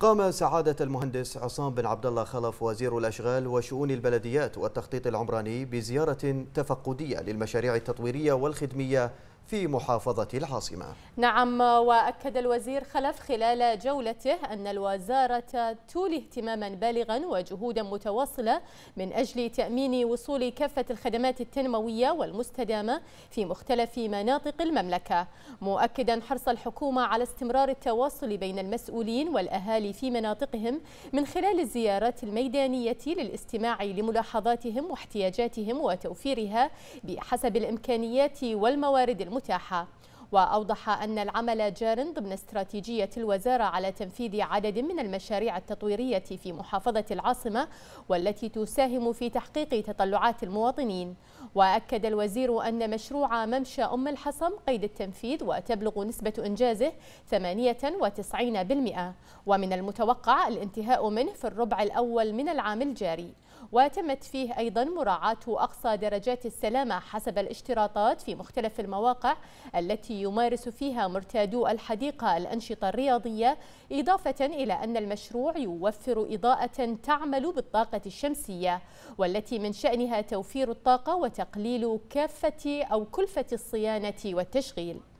قام سعادة المهندس عصام بن عبد الله خلف وزير الأشغال وشؤون البلديات والتخطيط العمراني بزيارة تفقدية للمشاريع التطويرية والخدمية في محافظة العاصمة نعم وأكد الوزير خلف خلال جولته أن الوزارة تولي اهتماما بالغا وجهودا متواصلة من أجل تأمين وصول كافة الخدمات التنموية والمستدامة في مختلف مناطق المملكة مؤكدا حرص الحكومة على استمرار التواصل بين المسؤولين والأهالي في مناطقهم من خلال الزيارات الميدانية للاستماع لملاحظاتهم واحتياجاتهم وتوفيرها بحسب الإمكانيات والموارد متاحة وأوضح أن العمل جار ضمن استراتيجية الوزارة على تنفيذ عدد من المشاريع التطويرية في محافظة العاصمة والتي تساهم في تحقيق تطلعات المواطنين وأكد الوزير أن مشروع ممشى أم الحصم قيد التنفيذ وتبلغ نسبة إنجازه 98% ومن المتوقع الانتهاء منه في الربع الأول من العام الجاري وتمت فيه أيضا مراعاة أقصى درجات السلامة حسب الاشتراطات في مختلف المواقع التي يمارس فيها مرتادو الحديقة الأنشطة الرياضية إضافة إلى أن المشروع يوفر إضاءة تعمل بالطاقة الشمسية والتي من شأنها توفير الطاقة وتقليل كافة أو كلفة الصيانة والتشغيل